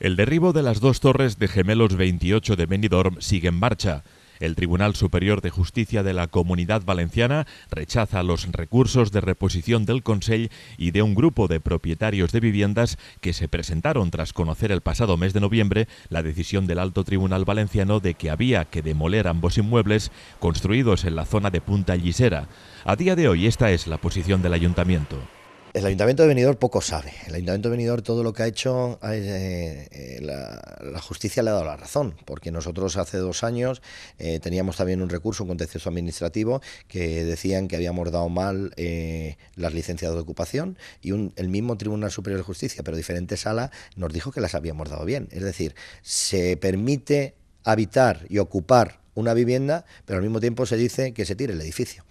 El derribo de las dos torres de Gemelos 28 de Benidorm sigue en marcha. El Tribunal Superior de Justicia de la Comunidad Valenciana rechaza los recursos de reposición del Consell y de un grupo de propietarios de viviendas que se presentaron tras conocer el pasado mes de noviembre la decisión del Alto Tribunal Valenciano de que había que demoler ambos inmuebles construidos en la zona de Punta Llisera. A día de hoy esta es la posición del Ayuntamiento. El Ayuntamiento de Benidorm poco sabe. El Ayuntamiento de Benidorm todo lo que ha hecho, eh, eh, la, justicia le ha dado la razón, porque nosotros hace dos años eh, teníamos también un recurso, un contencioso administrativo, que decían que habíamos dado mal las licencias de ocupación y un, el mismo Tribunal Superior de Justicia, pero diferente sala, nos dijo que las habíamos dado bien. Es decir, se permite habitar y ocupar una vivienda, pero al mismo tiempo se dice que se tire el edificio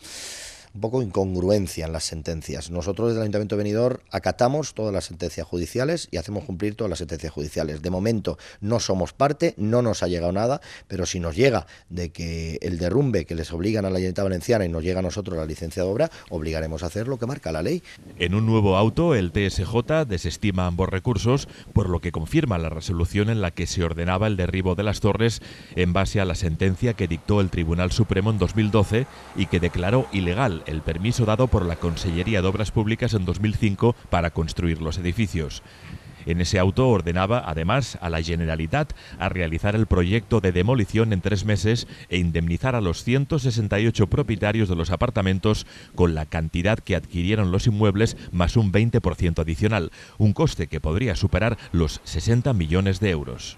un poco incongruencia en las sentencias. Nosotros desde el Ayuntamiento de acatamos todas las sentencias judiciales y hacemos cumplir todas las sentencias judiciales. De momento no somos parte, no nos ha llegado nada, pero si nos llega de que el derrumbe que les obligan a la Ayuntamiento Valenciana y nos llega a nosotros la licencia de obra, obligaremos a hacer lo que marca la ley. En un nuevo auto, el TSJ desestima ambos recursos, por lo que confirma la resolución en la que se ordenaba el derribo de las torres en base a la sentencia que dictó el Tribunal Supremo en 2012 y que declaró ilegal el permiso dado por la Consellería de Obras Públicas en 2005 para construir los edificios. En ese auto ordenaba, además, a la Generalitat a realizar el proyecto de demolición en tres meses e indemnizar a los 168 propietarios de los apartamentos con la cantidad que adquirieron los inmuebles más un 20% adicional, un coste que podría superar los 60 millones de euros.